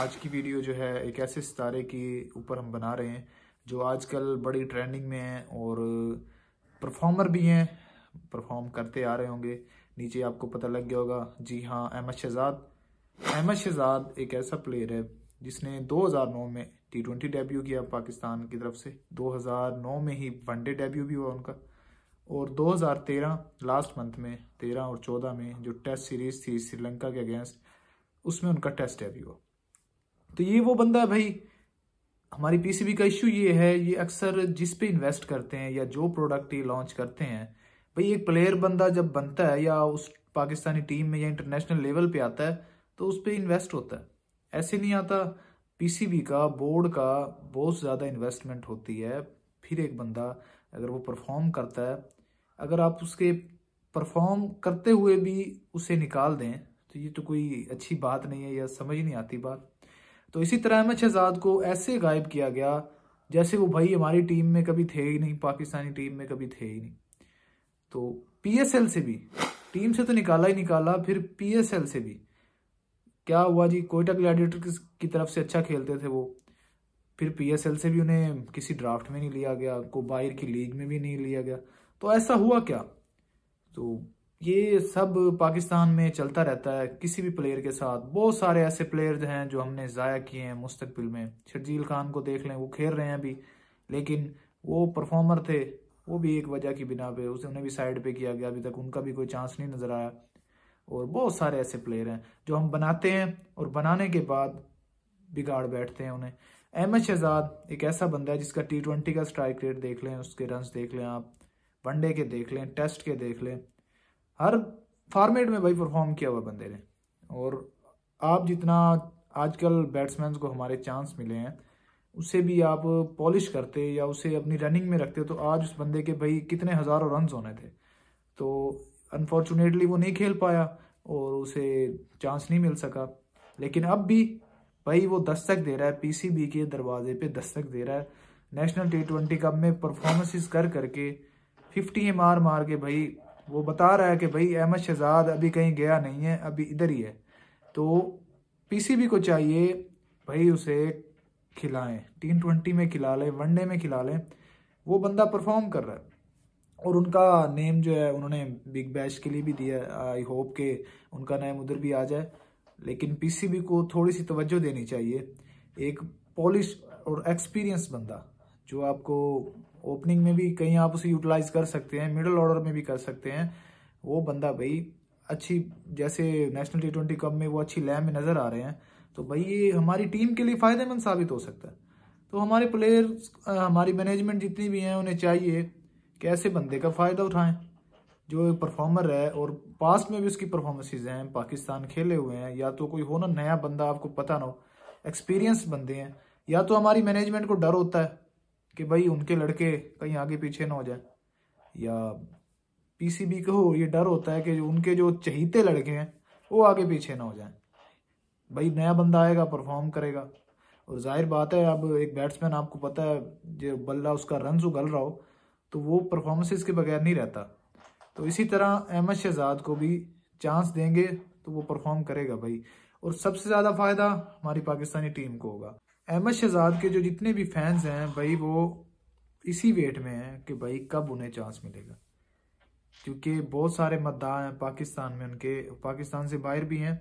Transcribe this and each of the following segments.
आज की वीडियो जो है एक ऐसे सितारे के ऊपर हम बना रहे हैं जो आजकल बड़ी ट्रेंडिंग में है और परफॉर्मर भी हैं परफॉर्म करते आ रहे होंगे नीचे आपको पता लग गया होगा जी हाँ अहमद शहजाद अहमद शहजाद एक ऐसा प्लेयर है जिसने 2009 में टी ट्वेंटी डेब्यू किया पाकिस्तान की तरफ से 2009 में ही वनडे डेब्यू भी हुआ उनका और 2013 लास्ट मंथ में 13 और 14 में जो टेस्ट सीरीज थी श्रीलंका के अगेंस्ट उसमें उनका टेस्ट डेब्यू हुआ तो ये वो बंदा है भाई हमारी पीसीबी का इश्यू ये है ये अक्सर जिस पे इन्वेस्ट करते हैं या जो प्रोडक्ट ये लॉन्च करते हैं भाई एक प्लेयर बंदा जब बनता है या उस पाकिस्तानी टीम में या इंटरनेशनल लेवल पे आता है तो उस पर इन्वेस्ट होता है ऐसे नहीं आता पीसीबी का बोर्ड का बहुत ज़्यादा इन्वेस्टमेंट होती है फिर एक बंदा अगर वो परफॉर्म करता है अगर आप उसके परफॉर्म करते हुए भी उसे निकाल दें तो ये तो कोई अच्छी बात नहीं है या समझ नहीं आती बात तो इसी तरह अहमद शहजाद को ऐसे गायब किया गया जैसे वो भाई हमारी टीम में कभी थे ही नहीं पाकिस्तानी टीम में कभी थे ही नहीं तो पीएसएल से भी टीम से तो निकाला ही निकाला फिर पीएसएल से भी क्या हुआ जी कोयटा ग्लैडिएटर की तरफ से अच्छा खेलते थे वो फिर पीएसएल से भी उन्हें किसी ड्राफ्ट में नहीं लिया गया को बाहर की लीग में भी नहीं लिया गया तो ऐसा हुआ क्या तो ये सब पाकिस्तान में चलता रहता है किसी भी प्लेयर के साथ बहुत सारे ऐसे प्लेयर्स हैं जो हमने ज़ाया किए हैं मुस्तबिल में शर्जील खान को देख लें वो खेल रहे हैं अभी लेकिन वो परफॉर्मर थे वो भी एक वजह की बिना पे उसे उन्हें भी साइड पे किया गया अभी तक उनका भी कोई चांस नहीं नज़र आया और बहुत सारे ऐसे प्लेयर हैं जो हम बनाते हैं और बनाने के बाद बिगाड़ बैठते हैं उन्हें एच शहजाद एक ऐसा बंदा है जिसका टी ट्वेंटी का स्ट्राइक रेट देख लें उसके रन देख लें आप वनडे के देख लें टेस्ट के देख लें हर फॉर्मेट में भाई परफॉर्म किया हुआ बंदे ने और आप जितना आजकल बैट्समैन को हमारे चांस मिले हैं उसे भी आप पॉलिश करते या उसे अपनी रनिंग में रखते तो आज उस बंदे के भाई कितने हज़ारों रन होने थे तो अनफॉर्चुनेटली वो नहीं खेल पाया और उसे चांस नहीं मिल सका लेकिन अब भी भाई वो दस्तक दे रहा है पीसीबी के दरवाजे पे दस्तक दे रहा है नेशनल टी ट्वेंटी कप में परफॉर्मेंसेस कर करके फिफ्टी मार मार के भाई वो बता रहा है कि भाई अहमद शहजाद अभी कहीं गया नहीं है अभी इधर ही है तो पीसीबी को चाहिए भाई उसे खिलाएं टी ट्वेंटी में खिला लें वनडे में खिला लें वो बंदा परफॉर्म कर रहा है और उनका नेम जो है उन्होंने बिग बैश के लिए भी दिया आई होप के उनका नेम उधर भी आ जाए लेकिन पीसीबी को थोड़ी सी तवज्जो देनी चाहिए एक पॉलिश और एक्सपीरियंस बंदा जो आपको ओपनिंग में भी कहीं आप उसे यूटिलाइज कर सकते हैं मिडल ऑर्डर में भी कर सकते हैं वो बंदा भाई अच्छी जैसे नेशनल टी ट्वेंटी कप में वो अच्छी लैब में नज़र आ रहे हैं तो भाई ये हमारी टीम के लिए फ़ायदेमंद साबित हो सकता है तो हमारे प्लेयर्स हमारी मैनेजमेंट जितनी भी हैं उन्हें चाहिए कि ऐसे बंदे का फ़ायदा उठाएं जो परफॉर्मर है और पास में भी उसकी परफॉर्मेंसेज हैं पाकिस्तान खेले हुए हैं या तो कोई हो ना नया बंदा आपको पता ना हो एक्सपीरियंस बंदे हैं या तो हमारी मैनेजमेंट को डर होता है कि भाई उनके लड़के कहीं आगे पीछे ना हो जाए या पीसीबी को ये डर होता है कि उनके जो चहीते लड़के हैं वो आगे पीछे ना हो जाए भाई नया बंदा आएगा परफॉर्म करेगा और जाहिर बात है अब एक बैट्समैन आपको पता है जो बल्ला उसका रन उगल रहा हो तो वो परफॉर्मेंसेस के बगैर नहीं रहता तो इसी तरह अहमद शहजाद को भी चांस देंगे तो वो परफॉर्म करेगा भाई और सबसे ज़्यादा फ़ायदा हमारी पाकिस्तानी टीम को होगा अहमद शहजाद के जो जितने भी फैंस हैं भाई वो इसी वेट में हैं कि भाई कब उन्हें चांस मिलेगा क्योंकि बहुत सारे मद्दा हैं पाकिस्तान में उनके पाकिस्तान से बाहर भी हैं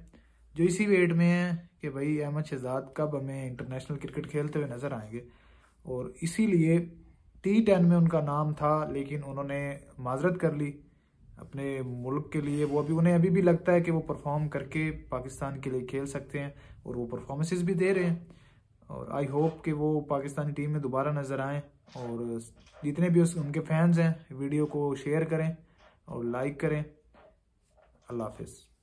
जो इसी वेट में हैं कि भाई अहमद शहजाद कब हमें इंटरनेशनल क्रिकेट खेलते हुए नज़र आएंगे और इसीलिए टी टेन में उनका नाम था लेकिन उन्होंने माजरत कर ली अपने मुल्क के लिए वो अभी उन्हें अभी भी लगता है कि वो परफॉर्म करके पाकिस्तान के लिए खेल सकते हैं और वो परफॉर्मेंसेस भी दे रहे हैं और आई होप कि वो पाकिस्तानी टीम में दोबारा नज़र आएँ और जितने भी उस उनके फैंस हैं वीडियो को शेयर करें और लाइक करें अल्लाह हाफिज़